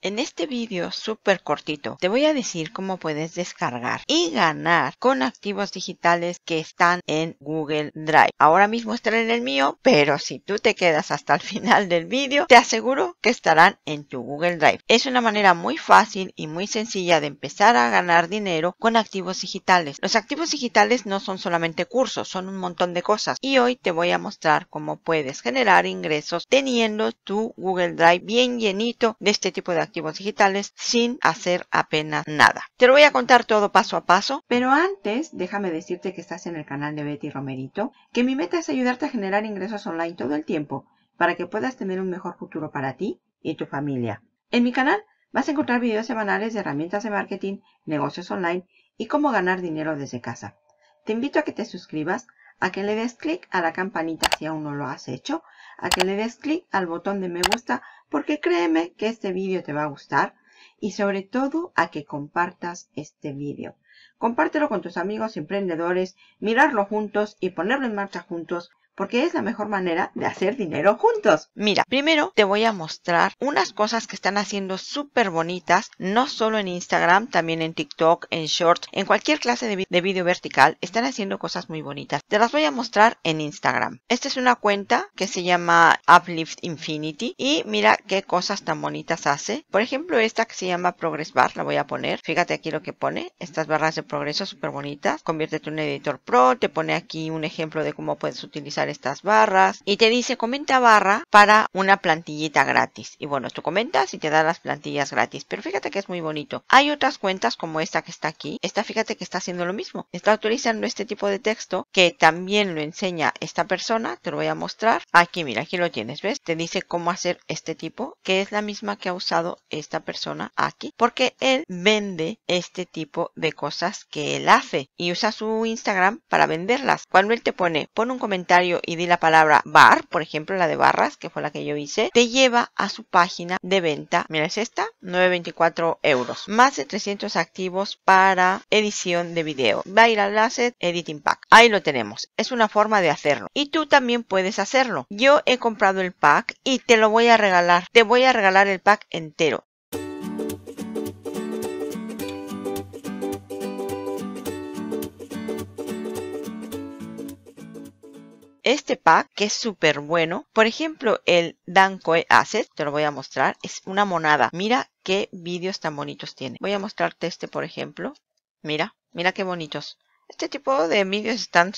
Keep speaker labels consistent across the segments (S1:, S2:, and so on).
S1: en este vídeo súper cortito te voy a decir cómo puedes descargar y ganar con activos digitales que están en Google Drive. Ahora mismo están en el mío, pero si tú te quedas hasta el final del vídeo, te aseguro que estarán en tu Google Drive. Es una manera muy fácil y muy sencilla de empezar a ganar dinero con activos digitales. Los activos digitales no son solamente cursos, son un montón de cosas. Y hoy te voy a mostrar cómo puedes generar ingresos teniendo tu Google Drive bien llenito de este tipo de activos digitales sin hacer apenas nada. Te lo voy a contar todo paso a paso, pero antes déjame decirte que estás en el canal de Betty Romerito, que mi meta es ayudarte a generar ingresos online todo el tiempo para que puedas tener un mejor futuro para ti y tu familia. En mi canal vas a encontrar videos semanales de herramientas de marketing, negocios online y cómo ganar dinero desde casa. Te invito a que te suscribas, a que le des clic a la campanita si aún no lo has hecho, a que le des clic al botón de me gusta porque créeme que este vídeo te va a gustar y sobre todo a que compartas este vídeo. Compártelo con tus amigos emprendedores, mirarlo juntos y ponerlo en marcha juntos porque es la mejor manera de hacer dinero juntos. Mira, primero te voy a mostrar unas cosas que están haciendo súper bonitas, no solo en Instagram, también en TikTok, en Shorts, en cualquier clase de, video vertical, están haciendo cosas muy bonitas. Te las voy a mostrar en Instagram. Esta es una cuenta que se llama Uplift Infinity y mira qué cosas tan bonitas hace. Por ejemplo, esta que se llama Progress Bar, la voy a poner. Fíjate aquí lo que pone, estas barras de progreso súper bonitas. Conviértete en un editor pro, te pone aquí un ejemplo de cómo puedes utilizar estas barras y te dice comenta barra para una plantillita gratis. Y bueno, tú comentas y te da las plantillas gratis. Pero fíjate que es muy bonito. Hay otras cuentas como esta que está aquí. Esta fíjate que está haciendo lo mismo. Está utilizando este tipo de texto que también lo enseña esta persona. Te lo voy a mostrar. Aquí, mira, aquí lo tienes, ¿ves? Te dice cómo hacer este tipo, que es la misma que ha usado esta persona aquí. Porque él vende este tipo de cosas que él hace y usa su Instagram para venderlas. Cuando él te pone, pon un comentario y di la palabra bar, por ejemplo, la de barras, que fue la que yo hice, te lleva a su página de venta. Mira, es esta, 9.24 euros. Más de 300 activos para edición de video. Va asset Editing Pack. Ahí lo tenemos. Es una forma de hacerlo. Y tú también puedes hacerlo. Yo he comprado el pack y te lo voy a regalar. Te voy a regalar el pack entero. este pack que es súper bueno. Por ejemplo, el Dancoe Asset, te lo voy a mostrar, es una monada. Mira qué vídeos tan bonitos tiene. Voy a mostrarte este, por ejemplo. Mira, mira qué bonitos. Este tipo de vídeos están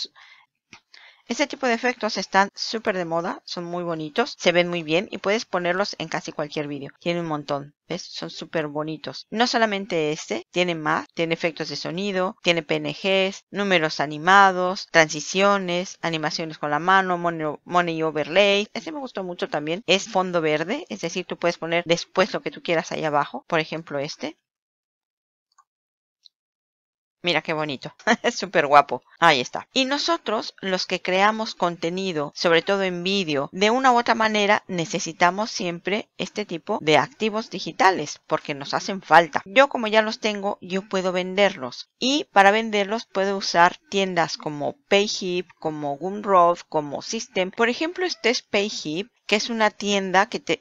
S1: este tipo de efectos están súper de moda, son muy bonitos, se ven muy bien y puedes ponerlos en casi cualquier vídeo. Tiene un montón, ¿ves? Son súper bonitos. No solamente este, tiene más, tiene efectos de sonido, tiene PNGs, números animados, transiciones, animaciones con la mano, money, overlay. Este me gustó mucho también. Es fondo verde, es decir, tú puedes poner después lo que tú quieras ahí abajo, por ejemplo este. Mira qué bonito, es súper guapo. Ahí está. Y nosotros, los que creamos contenido, sobre todo en vídeo, de una u otra manera necesitamos siempre este tipo de activos digitales porque nos hacen falta. Yo como ya los tengo, yo puedo venderlos. Y para venderlos puedo usar tiendas como Payhip, como Gumroad, como System. Por ejemplo, este es Payhip que es una tienda que te,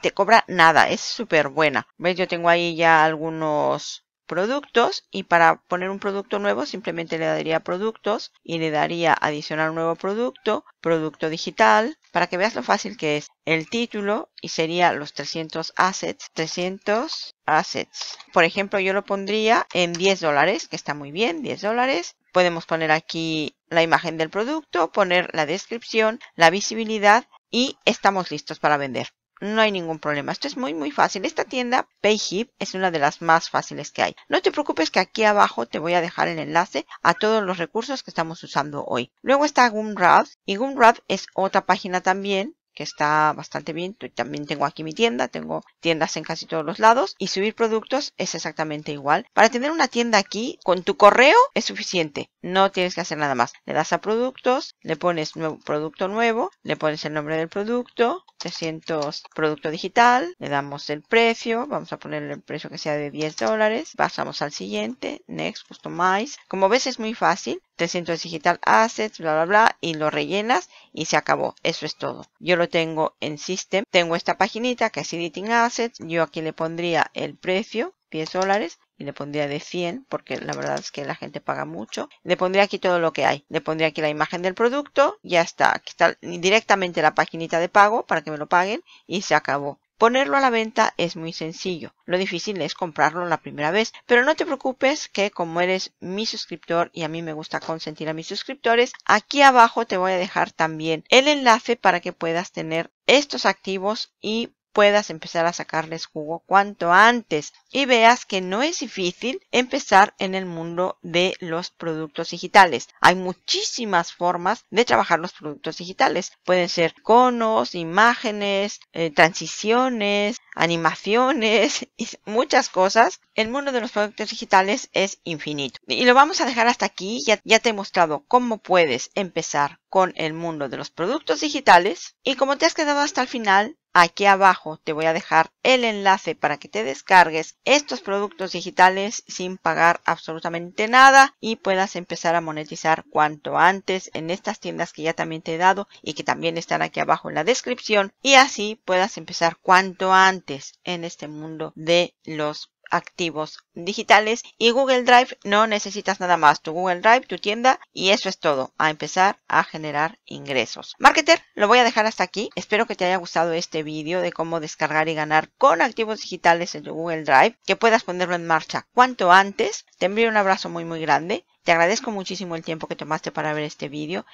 S1: te cobra nada, es súper buena. ¿Ves? Yo tengo ahí ya algunos productos y para poner un producto nuevo simplemente le daría productos y le daría adicionar nuevo producto, producto digital, para que veas lo fácil que es el título y sería los 300 assets, 300 assets. Por ejemplo, yo lo pondría en 10 dólares, que está muy bien, 10 dólares. Podemos poner aquí la imagen del producto, poner la descripción, la visibilidad y estamos listos para vender no hay ningún problema. Esto es muy muy fácil. Esta tienda PayHip es una de las más fáciles que hay. No te preocupes que aquí abajo te voy a dejar el enlace a todos los recursos que estamos usando hoy. Luego está Gumroad y Gumroad es otra página también que está bastante bien. También tengo aquí mi tienda, tengo tiendas en casi todos los lados y subir productos es exactamente igual. Para tener una tienda aquí con tu correo es suficiente, no tienes que hacer nada más. Le das a productos, le pones nuevo, producto nuevo, le pones el nombre del producto, 300 producto digital, le damos el precio, vamos a poner el precio que sea de 10 dólares, pasamos al siguiente, next, customize. Como ves es muy fácil, 300 digital assets, bla, bla, bla, y lo rellenas y se acabó. Eso es todo. Yo lo tengo en System. Tengo esta paginita que es Editing Assets. Yo aquí le pondría el precio, 10 dólares, y le pondría de 100 porque la verdad es que la gente paga mucho. Le pondría aquí todo lo que hay. Le pondría aquí la imagen del producto. Ya está. Aquí está directamente la paginita de pago para que me lo paguen y se acabó. Ponerlo a la venta es muy sencillo. Lo difícil es comprarlo la primera vez. Pero no te preocupes que como eres mi suscriptor y a mí me gusta consentir a mis suscriptores, aquí abajo te voy a dejar también el enlace para que puedas tener estos activos y puedas empezar a sacarles jugo cuanto antes y veas que no es difícil empezar en el mundo de los productos digitales. Hay muchísimas formas de trabajar los productos digitales. Pueden ser conos, imágenes, eh, transiciones, animaciones y muchas cosas. El mundo de los productos digitales es infinito. Y lo vamos a dejar hasta aquí. ya te he mostrado cómo puedes empezar con el mundo de los productos digitales. Y como te has quedado hasta el final, aquí abajo te voy a dejar el enlace para que te descargues estos productos digitales sin pagar absolutamente nada y puedas empezar a monetizar cuanto antes en estas tiendas que ya también te he dado y que también están aquí abajo en la descripción y así puedas empezar cuanto antes en este mundo de los activos digitales y Google Drive no necesitas nada más, tu Google Drive, tu tienda y eso es todo, a empezar a generar ingresos. Marketer, lo voy a dejar hasta aquí, espero que te haya gustado este vídeo de cómo descargar y ganar con activos digitales en tu Google Drive, que puedas ponerlo en marcha cuanto antes, te envío un abrazo muy muy grande, te agradezco muchísimo el tiempo que tomaste para ver este vídeo,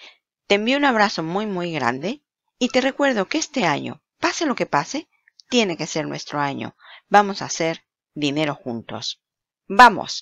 S1: te envío un abrazo muy muy grande y te recuerdo que este año, pase lo que pase, tiene que ser nuestro año. Vamos a hacer dinero juntos. Vamos,